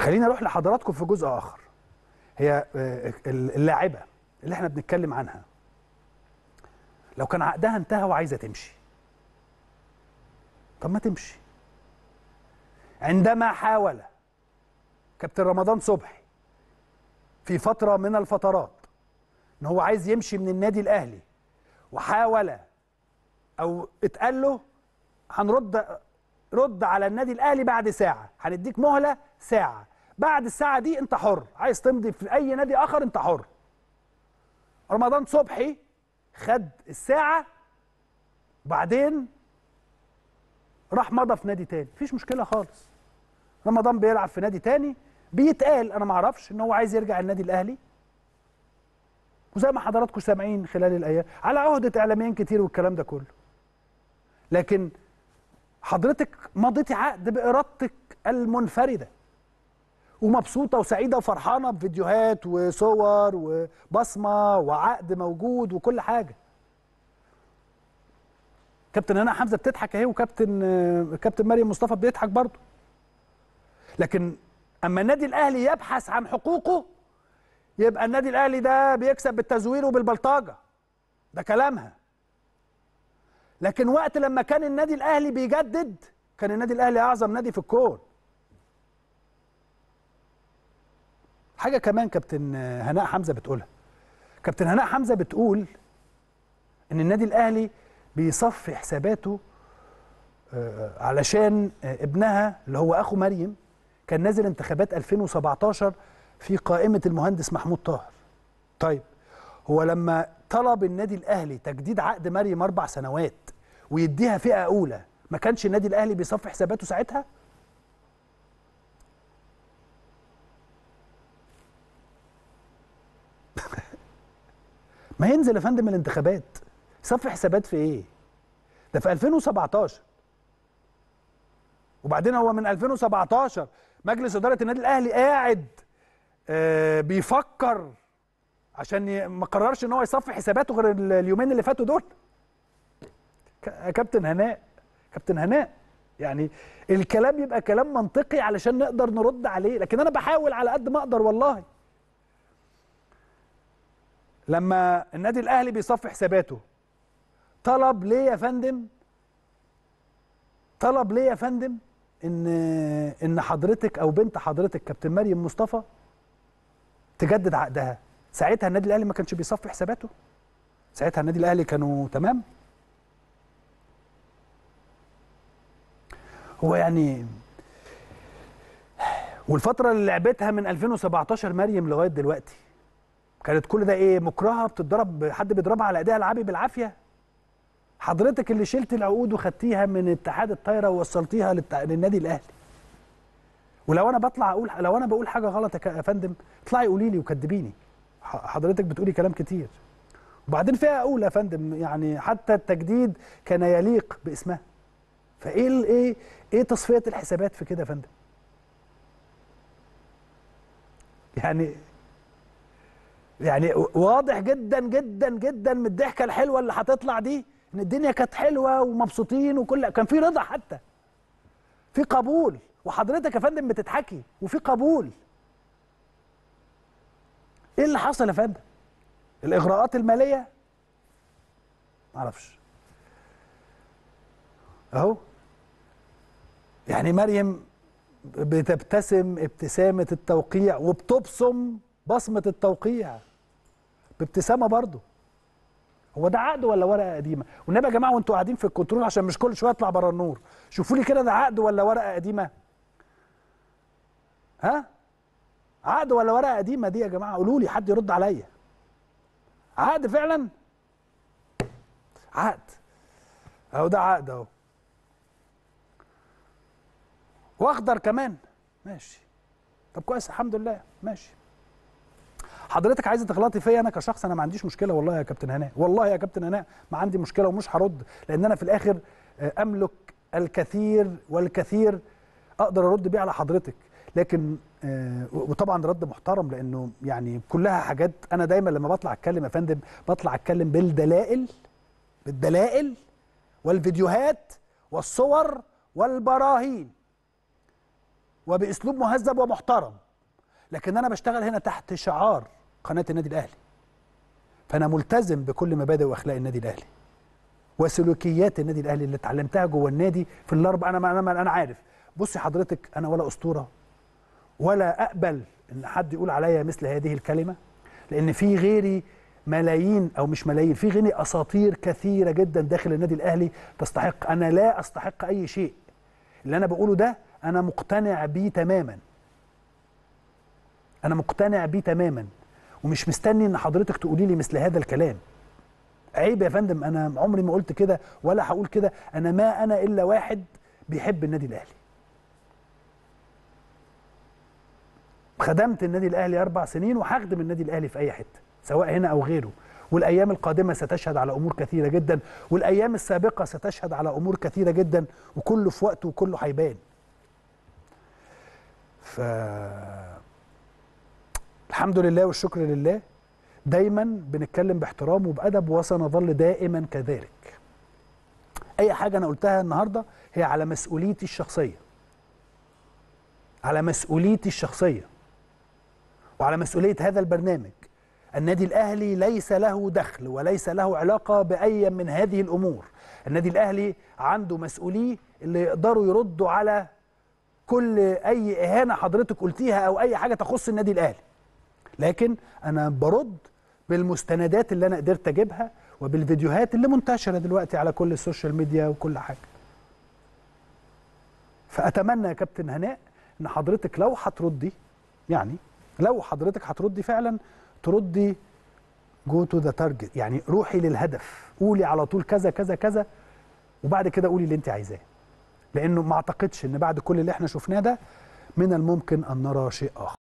خلينا اروح لحضراتكم في جزء اخر هي آه، اللاعبه اللي احنا بنتكلم عنها لو كان عقدها انتهى وعايزه تمشي طب ما تمشي عندما حاول كابتن رمضان صبحي في فتره من الفترات ان هو عايز يمشي من النادي الاهلي وحاول او اتقال له هنرد رد على النادي الاهلي بعد ساعه هنديك مهله ساعه بعد الساعه دي انت حر عايز تمضي في اي نادي اخر انت حر رمضان صبحي خد الساعه وبعدين راح مضى في نادي تاني مفيش مشكله خالص رمضان بيلعب في نادي تاني بيتقال انا ما اعرفش ان هو عايز يرجع النادي الاهلي وزي ما حضراتكم سامعين خلال الايام على عهده اعلاميين كتير والكلام ده كله لكن حضرتك مضيتي عقد بارادتك المنفرده ومبسوطه وسعيده وفرحانه بفيديوهات وصور وبصمه وعقد موجود وكل حاجه كابتن هنا حمزه بتضحك اهي وكابتن كابتن مريم مصطفى بيضحك برضه لكن اما النادي الاهلي يبحث عن حقوقه يبقى النادي الاهلي ده بيكسب بالتزوير وبالبلطجه ده كلامها لكن وقت لما كان النادي الاهلي بيجدد كان النادي الاهلي اعظم نادي في الكون حاجه كمان كابتن هناء حمزه بتقولها كابتن هناء حمزه بتقول ان النادي الاهلي بيصفي حساباته آه، علشان آه، ابنها اللي هو اخو مريم كان نازل انتخابات 2017 في قائمه المهندس محمود طاهر طيب هو لما طلب النادي الاهلي تجديد عقد مريم اربع سنوات ويديها فئه اولى ما كانش النادي الاهلي بيصفي حساباته ساعتها ما ينزل يا فندم الانتخابات صفي حسابات في ايه ده في 2017 وبعدين هو من 2017 مجلس اداره النادي الاهلي قاعد آه بيفكر عشان ما قررش ان هو يصفي حساباته غير اليومين اللي فاتوا دول كابتن هناء كابتن هناء يعني الكلام يبقى كلام منطقي علشان نقدر نرد عليه لكن انا بحاول على قد ما اقدر والله لما النادي الاهلي بيصفي حساباته طلب ليه يا فندم طلب ليه يا فندم ان ان حضرتك او بنت حضرتك كابتن مريم مصطفى تجدد عقدها ساعتها النادي الاهلي ما كانش بيصفي حساباته ساعتها النادي الاهلي كانوا تمام هو يعني والفتره اللي لعبتها من 2017 مريم لغايه دلوقتي كانت كل ده ايه مكرهه بتضرب حد بيضربها على ايديها العبي بالعافيه حضرتك اللي شلت العقود وخدتيها من اتحاد الطايره ووصلتيها للنادي الاهلي ولو انا بطلع اقول لو انا بقول حاجه غلط يا فندم اطلعي قولي لي وكدبيني حضرتك بتقولي كلام كتير وبعدين فيها اقول يا فندم يعني حتى التجديد كان يليق باسمها فايه ايه ايه تصفيه الحسابات في كده يا فندم يعني يعني واضح جدا جدا جدا من الضحكه الحلوه اللي هتطلع دي ان الدنيا كانت حلوه ومبسوطين وكل كان في رضا حتى في قبول وحضرتك يا فندم بتضحكي وفي قبول ايه اللي حصل يا فندم الاغراءات الماليه معرفش اهو يعني مريم بتبتسم ابتسامه التوقيع وبتبصم بصمه التوقيع بابتسامه برضه هو ده عقد ولا ورقه قديمه والنبي يا جماعه وانتوا قاعدين في الكنترول عشان مش كل شويه اطلع بره النور شوفوا لي كده ده عقد ولا ورقه قديمه ها عقد ولا ورقه قديمه دي يا جماعه قولوا لي حد يرد عليا عقد فعلا عقد اهو ده عقد اهو واخضر كمان ماشي طب كويس الحمد لله ماشي حضرتك عايزه تغلطي فيا انا كشخص انا ما عنديش مشكله والله يا كابتن هناء والله يا كابتن هناء ما عندي مشكله ومش هرد لان انا في الاخر آه، املك الكثير والكثير اقدر ارد بيه على حضرتك لكن آه، وطبعا رد محترم لانه يعني كلها حاجات انا دايما لما بطلع اتكلم يا فندم بطلع اتكلم بالدلائل بالدلائل والفيديوهات والصور والبراهين وباسلوب مهذب ومحترم لكن انا بشتغل هنا تحت شعار قناه النادي الاهلي فانا ملتزم بكل مبادئ واخلاق النادي الاهلي وسلوكيات النادي الاهلي اللي اتعلمتها جوه النادي في الاربع انا انا انا عارف بصي حضرتك انا ولا اسطوره ولا اقبل ان حد يقول عليا مثل هذه الكلمه لان في غيري ملايين او مش ملايين في غيري اساطير كثيره جدا داخل النادي الاهلي تستحق انا لا استحق اي شيء اللي انا بقوله ده انا مقتنع بيه تماما انا مقتنع بيه تماما ومش مستني ان حضرتك تقولي لي مثل هذا الكلام عيب يا فندم انا عمري ما قلت كده ولا هقول كده انا ما انا الا واحد بيحب النادي الاهلي خدمت النادي الاهلي اربع سنين وهخدم النادي الاهلي في اي حته سواء هنا او غيره والايام القادمه ستشهد على امور كثيره جدا والايام السابقه ستشهد على امور كثيره جدا وكله في وقته وكله هيبان ف الحمد لله والشكر لله دايما بنتكلم باحترام وبأدب وسنظل دائما كذلك أي حاجة أنا قلتها النهاردة هي على مسؤوليتي الشخصية على مسؤوليتي الشخصية وعلى مسؤولية هذا البرنامج النادي الأهلي ليس له دخل وليس له علاقة بأي من هذه الأمور النادي الأهلي عنده مسؤوليه اللي يقدروا يردوا على كل أي إهانة حضرتك قلتيها أو أي حاجة تخص النادي الأهلي لكن انا برد بالمستندات اللي انا قدرت اجيبها وبالفيديوهات اللي منتشره دلوقتي على كل السوشيال ميديا وكل حاجه فاتمنى يا كابتن هناء ان حضرتك لو هتردي يعني لو حضرتك هتردي فعلا تردي جو تو ذا تارجت يعني روحي للهدف قولي على طول كذا كذا كذا وبعد كده قولي اللي انت عايزاه لانه ما اعتقدش ان بعد كل اللي احنا شفناه ده من الممكن ان نرى شيء اخر